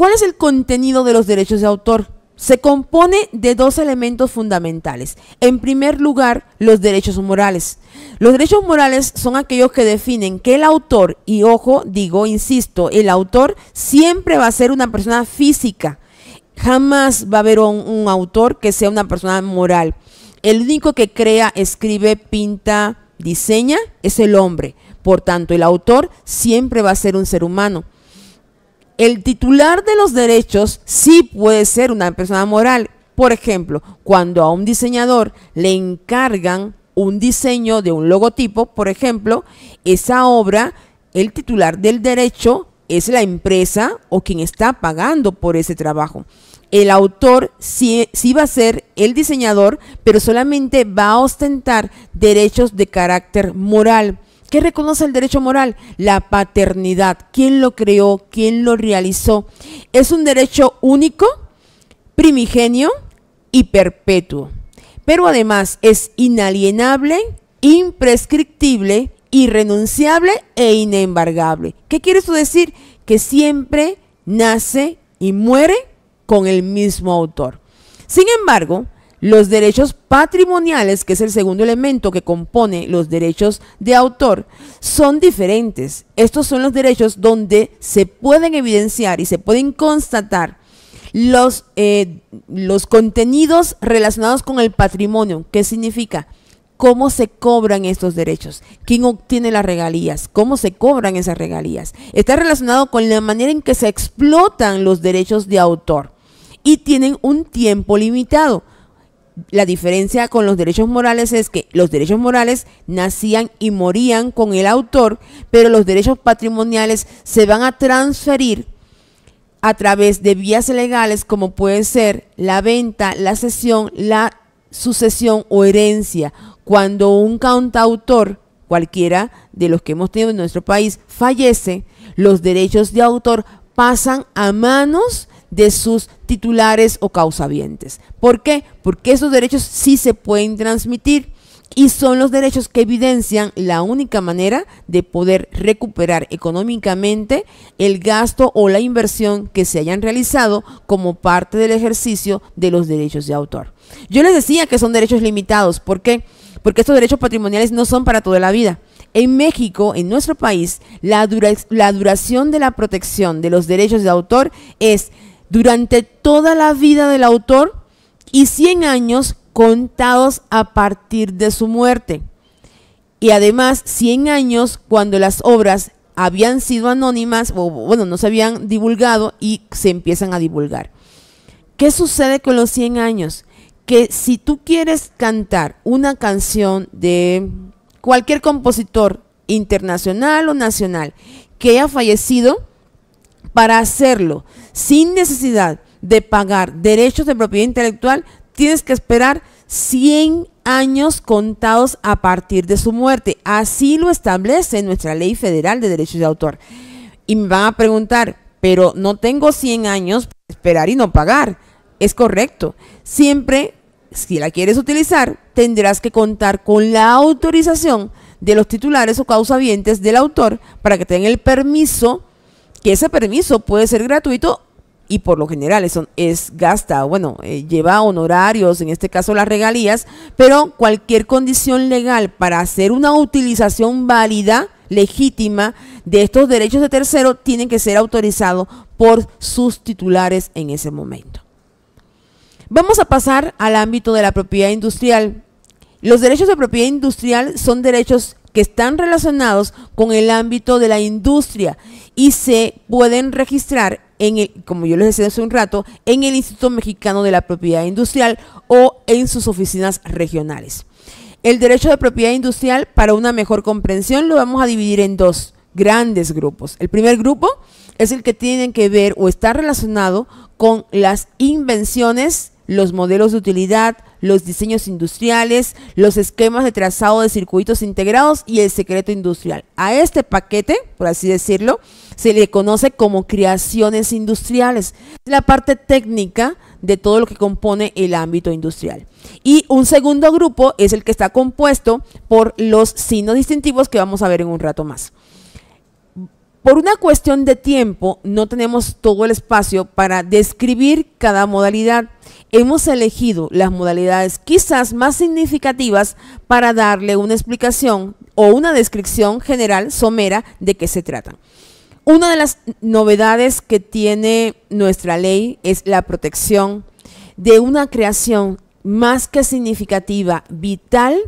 ¿Cuál es el contenido de los derechos de autor? Se compone de dos elementos fundamentales. En primer lugar, los derechos morales. Los derechos morales son aquellos que definen que el autor, y ojo, digo, insisto, el autor siempre va a ser una persona física. Jamás va a haber un, autor que sea una persona moral. El único que crea, escribe, pinta, diseña es el hombre. Por tanto, el autor siempre va a ser un ser humano el titular de los derechos sí puede ser una persona moral. Por ejemplo, cuando a un diseñador le encargan un diseño de un logotipo, por ejemplo, esa obra, el titular del derecho es la empresa o quien está pagando por ese trabajo. El autor sí, va a ser el diseñador, pero solamente va a ostentar derechos de carácter moral. ¿Qué reconoce el derecho moral? La paternidad. ¿Quién lo creó? ¿Quién lo realizó? Es un derecho único, primigenio y perpetuo. Pero además es inalienable, imprescriptible, irrenunciable e inembargable. ¿Qué quiere eso decir? Que siempre nace y muere con el mismo autor. Sin embargo, los derechos patrimoniales, que es el segundo elemento que compone los derechos de autor, son diferentes. Estos son los derechos donde se pueden evidenciar y se pueden constatar los, eh, los contenidos relacionados con el patrimonio. ¿Qué significa? cómo se cobran estos derechos, quién obtiene las regalías, cómo se cobran esas regalías. Está relacionado con la manera en que se explotan los derechos de autor y tienen un tiempo limitado la diferencia con los derechos morales es que los derechos morales nacían y morían con el autor, pero los derechos patrimoniales se van a transferir a través de vías legales como puede ser la venta, la cesión, la sucesión o herencia. Cuando un cantautor, cualquiera de los que hemos tenido en nuestro país, fallece, los derechos de autor pasan a manos de sus titulares o causavientes. ¿Por qué? Porque esos derechos sí se pueden transmitir y son los derechos que evidencian la única manera de poder recuperar económicamente el gasto o la inversión que se hayan realizado como parte del ejercicio de los derechos de autor. Yo les decía que son derechos limitados, ¿por qué? Porque estos derechos patrimoniales no son para toda la vida. En México, en nuestro país, la, la duración de la protección de los derechos de autor es durante toda la vida del autor y 100 años contados a partir de su muerte. Y además 100 años cuando las obras habían sido anónimas o bueno, no se habían divulgado y se empiezan a divulgar. ¿Qué sucede con los 100 años? Que si tú quieres cantar una canción de cualquier compositor internacional o nacional que haya fallecido, para hacerlo sin necesidad de pagar derechos de propiedad intelectual, tienes que esperar 100 años contados a partir de su muerte. Así lo establece nuestra ley federal de derechos de autor. Y me van a preguntar, pero no tengo 100 años para esperar y no pagar. Es correcto. Siempre, si la quieres utilizar, tendrás que contar con la autorización de los titulares o causavientes del autor para que tengan el permiso que ese permiso puede ser gratuito y por lo general es, es gasta, bueno, eh, lleva honorarios, en este caso las regalías, pero cualquier condición legal para hacer una utilización válida, legítima, de estos derechos de tercero tienen que ser autorizados por sus titulares en ese momento. Vamos a pasar al ámbito de la propiedad industrial. Los derechos de propiedad industrial son derechos que están relacionados con el ámbito de la industria y se pueden registrar en el, como yo les decía hace un rato, en el Instituto Mexicano de la Propiedad Industrial o en sus oficinas regionales. El derecho de propiedad industrial, para una mejor comprensión, lo vamos a dividir en dos grandes grupos. El primer grupo es el que tiene que ver o está relacionado con las invenciones, los modelos de utilidad, los diseños industriales, los esquemas de trazado de circuitos integrados y el secreto industrial. A este paquete, por así decirlo, se le conoce como creaciones industriales, la parte técnica de todo lo que compone el ámbito industrial. Y un segundo grupo es el que está compuesto por los signos distintivos que vamos a ver en un rato más. Por una cuestión de tiempo, no tenemos todo el espacio para describir cada modalidad. Hemos elegido las modalidades quizás más significativas para darle una explicación o una descripción general somera de qué se trata. Una de las novedades que tiene nuestra ley es la protección de una creación más que significativa, vital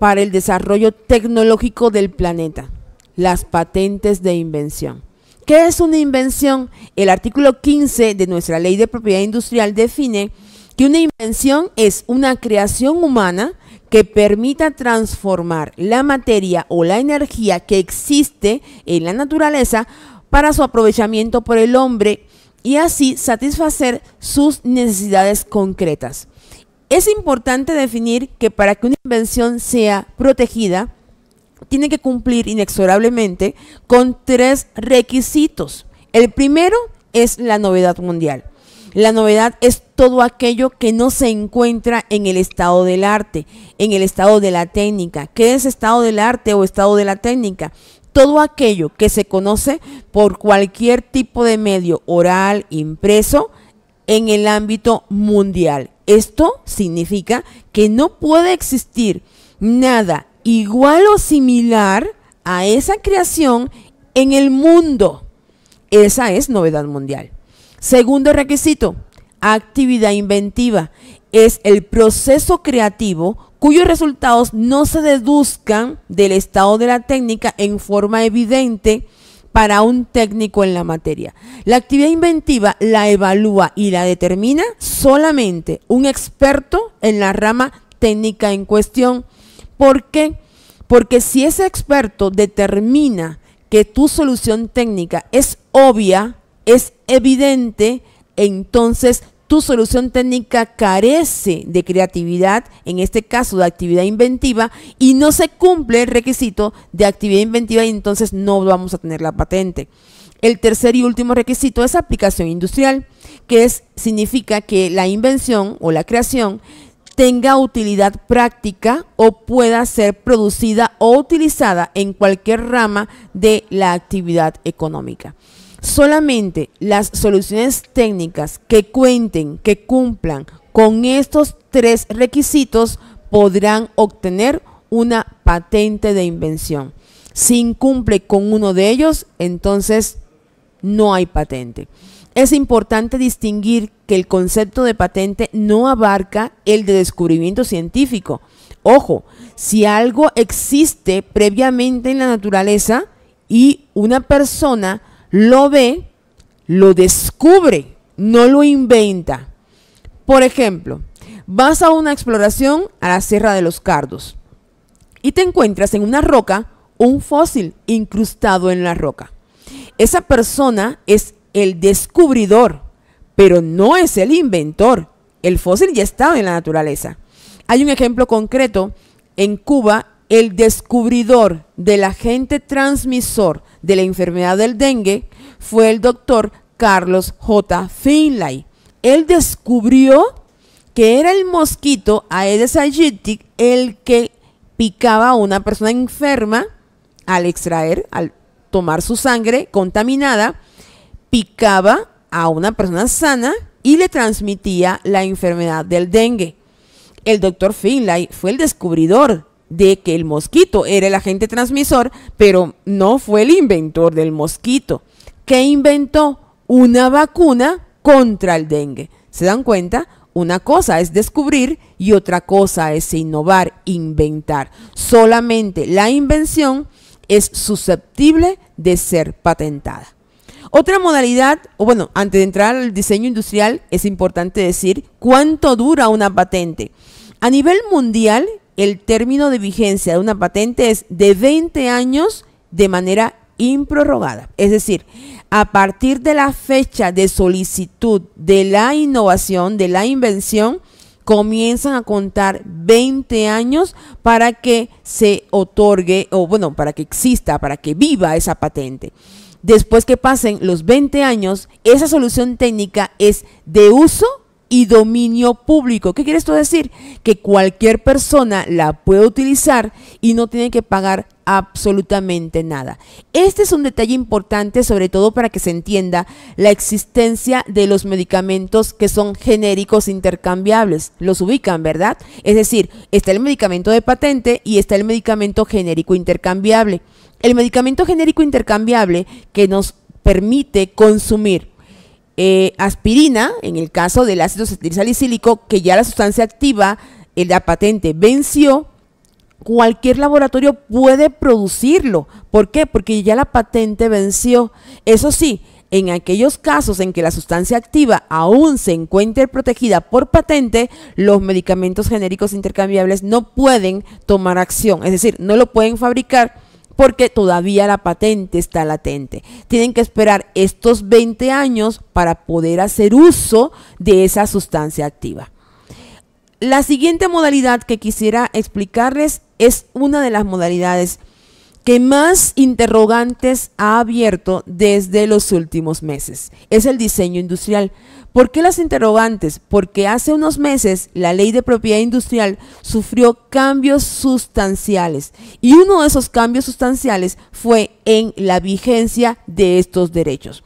para el desarrollo tecnológico del planeta las patentes de invención. ¿Qué es una invención? El artículo 15 de nuestra ley de propiedad industrial define que una invención es una creación humana que permita transformar la materia o la energía que existe en la naturaleza para su aprovechamiento por el hombre y así satisfacer sus necesidades concretas. Es importante definir que para que una invención sea protegida, tiene que cumplir inexorablemente con tres requisitos. El primero es la novedad mundial. La novedad es todo aquello que no se encuentra en el estado del arte, en el estado de la técnica. ¿Qué es estado del arte o estado de la técnica? Todo aquello que se conoce por cualquier tipo de medio oral, impreso, en el ámbito mundial. Esto significa que no puede existir nada igual o similar a esa creación en el mundo. Esa es novedad mundial. Segundo requisito, actividad inventiva. Es el proceso creativo cuyos resultados no se deduzcan del estado de la técnica en forma evidente para un técnico en la materia. La actividad inventiva la evalúa y la determina solamente un experto en la rama técnica en cuestión. ¿Por qué? Porque si ese experto determina que tu solución técnica es obvia, es evidente, entonces tu solución técnica carece de creatividad, en este caso de actividad inventiva, y no se cumple el requisito de actividad inventiva y entonces no vamos a tener la patente. El tercer y último requisito es aplicación industrial, que significa que la invención o la creación tenga utilidad práctica o pueda ser producida o utilizada en cualquier rama de la actividad económica. Solamente las soluciones técnicas que cuenten, que cumplan con estos tres requisitos podrán obtener una patente de invención. Si incumple con uno de ellos, entonces no hay patente. Es importante distinguir que el concepto de patente no abarca el de descubrimiento científico. Ojo, si algo existe previamente en la naturaleza y una persona lo ve, lo descubre, no lo inventa. Por ejemplo, vas a una exploración a la Sierra de los Cardos y te encuentras en una roca un fósil incrustado en la roca. Esa persona es el descubridor, pero no es el inventor. El fósil ya estaba en la naturaleza. Hay un ejemplo concreto en Cuba, el descubridor del agente transmisor de la enfermedad del dengue fue el doctor Carlos J. Finlay. Él descubrió que era el mosquito Aedes aegypti el que picaba a una persona enferma al extraer, al tomar su sangre contaminada picaba a una persona sana y le transmitía la enfermedad del dengue. El doctor Finlay fue el descubridor de que el mosquito era el agente transmisor, pero no fue el inventor del mosquito, que inventó una vacuna contra el dengue. ¿Se dan cuenta? Una cosa es descubrir y otra cosa es innovar, inventar. Solamente la invención es susceptible de ser patentada. Otra modalidad, o bueno, antes de entrar al diseño industrial, es importante decir cuánto dura una patente. A nivel mundial, el término de vigencia de una patente es de 20 años de manera improrrogada. Es decir, a partir de la fecha de solicitud de la innovación, de la invención, comienzan a contar 20 años para que se otorgue, o bueno, para que exista, para que viva esa patente después que pasen los 20 años, esa solución técnica es de uso y dominio público. ¿Qué quiere esto decir? Que cualquier persona la puede utilizar y no tiene que pagar absolutamente nada. Este es un detalle importante sobre todo para que se entienda la existencia de los medicamentos que son genéricos intercambiables. Los ubican, ¿verdad? Es decir, está el medicamento de patente y está el medicamento genérico intercambiable el medicamento genérico intercambiable que nos permite consumir eh, aspirina, en el caso del ácido salicílico, que ya la sustancia activa, eh, la patente venció, cualquier laboratorio puede producirlo. ¿Por qué? Porque ya la patente venció. Eso sí, en aquellos casos en que la sustancia activa aún se encuentre protegida por patente, los medicamentos genéricos intercambiables no pueden tomar acción, es decir, no lo pueden fabricar porque todavía la patente está latente. Tienen que esperar estos 20 años para poder hacer uso de esa sustancia activa. La siguiente modalidad que quisiera explicarles es una de las modalidades que más interrogantes ha abierto desde los últimos meses. Es el diseño industrial. ¿Por qué las interrogantes? Porque hace unos meses la ley de propiedad industrial sufrió cambios sustanciales y uno de esos cambios sustanciales fue en la vigencia de estos derechos.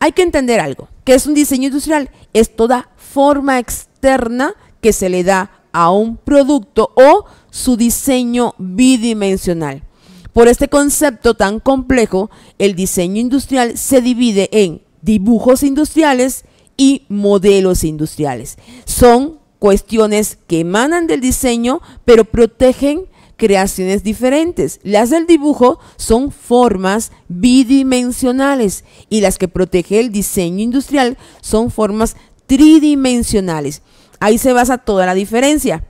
Hay que entender algo, que es un diseño industrial, es toda forma externa que se le da a un producto o su diseño bidimensional. Por este concepto tan complejo, el diseño industrial se divide en dibujos industriales y modelos industriales. Son cuestiones que emanan del diseño, pero protegen creaciones diferentes. Las del dibujo son formas bidimensionales y las que protege el diseño industrial son formas tridimensionales. Ahí se basa toda la diferencia.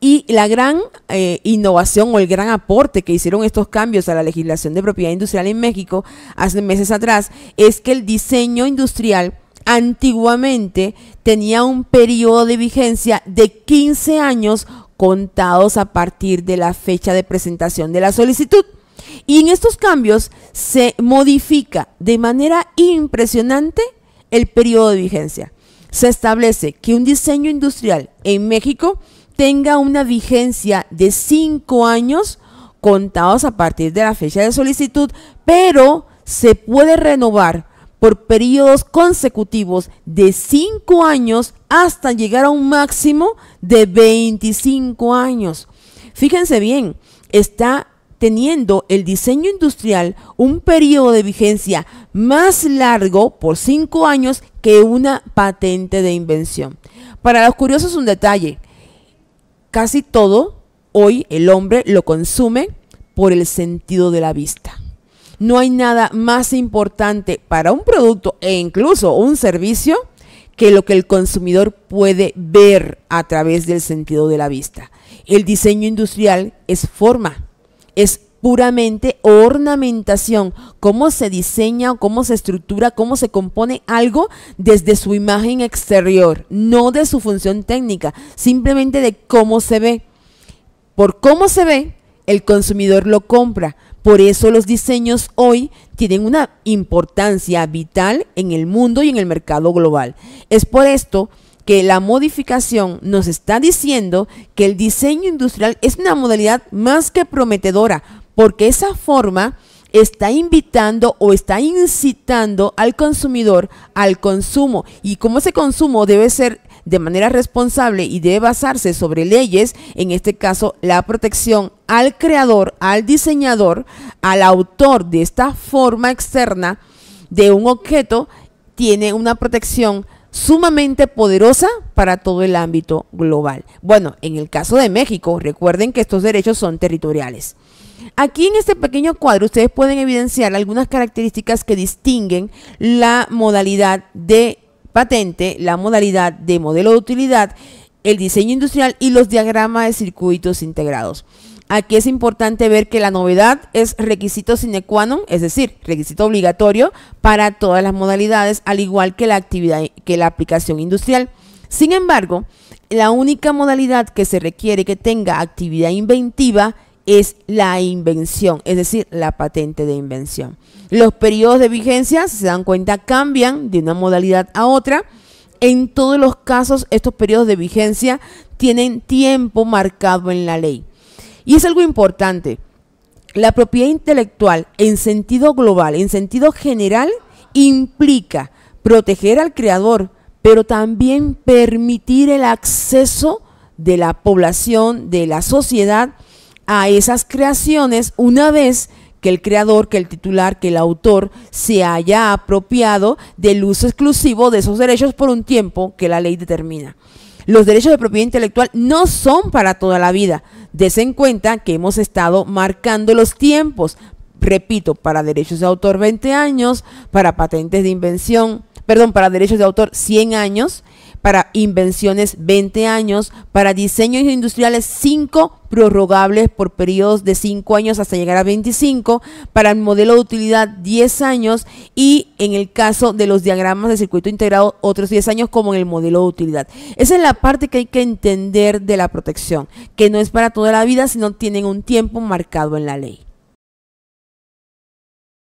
Y la gran eh, innovación o el gran aporte que hicieron estos cambios a la legislación de propiedad industrial en México hace meses atrás es que el diseño industrial antiguamente tenía un periodo de vigencia de 15 años contados a partir de la fecha de presentación de la solicitud. Y en estos cambios se modifica de manera impresionante el periodo de vigencia. Se establece que un diseño industrial en México tenga una vigencia de 5 años contados a partir de la fecha de solicitud, pero se puede renovar por periodos consecutivos de 5 años hasta llegar a un máximo de 25 años. Fíjense bien, está teniendo el diseño industrial un periodo de vigencia más largo por 5 años que una patente de invención. Para los curiosos un detalle, Casi todo hoy el hombre lo consume por el sentido de la vista. No hay nada más importante para un producto e incluso un servicio que lo que el consumidor puede ver a través del sentido de la vista. El diseño industrial es forma, es puramente ornamentación, cómo se diseña, o cómo se estructura, cómo se compone algo desde su imagen exterior, no de su función técnica, simplemente de cómo se ve. Por cómo se ve, el consumidor lo compra. Por eso los diseños hoy tienen una importancia vital en el mundo y en el mercado global. Es por esto que la modificación nos está diciendo que el diseño industrial es una modalidad más que prometedora porque esa forma está invitando o está incitando al consumidor al consumo. Y como ese consumo debe ser de manera responsable y debe basarse sobre leyes, en este caso la protección al creador, al diseñador, al autor de esta forma externa de un objeto, tiene una protección sumamente poderosa para todo el ámbito global. Bueno, en el caso de México, recuerden que estos derechos son territoriales. Aquí en este pequeño cuadro ustedes pueden evidenciar algunas características que distinguen la modalidad de patente, la modalidad de modelo de utilidad, el diseño industrial y los diagramas de circuitos integrados. Aquí es importante ver que la novedad es requisito sine qua non, es decir, requisito obligatorio para todas las modalidades, al igual que la actividad que la aplicación industrial. Sin embargo, la única modalidad que se requiere que tenga actividad inventiva es la invención, es decir, la patente de invención. Los periodos de vigencia, si se dan cuenta, cambian de una modalidad a otra. En todos los casos, estos periodos de vigencia tienen tiempo marcado en la ley. Y es algo importante. La propiedad intelectual en sentido global, en sentido general, implica proteger al creador, pero también permitir el acceso de la población, de la sociedad, a esas creaciones una vez que el creador, que el titular, que el autor se haya apropiado del uso exclusivo de esos derechos por un tiempo que la ley determina. Los derechos de propiedad intelectual no son para toda la vida. Des en cuenta que hemos estado marcando los tiempos. Repito, para derechos de autor 20 años, para patentes de invención perdón, para derechos de autor 100 años, para invenciones 20 años, para diseños industriales 5 prorrogables por periodos de 5 años hasta llegar a 25, para el modelo de utilidad 10 años y en el caso de los diagramas de circuito integrado otros 10 años como en el modelo de utilidad. Esa es la parte que hay que entender de la protección, que no es para toda la vida, sino tienen un tiempo marcado en la ley.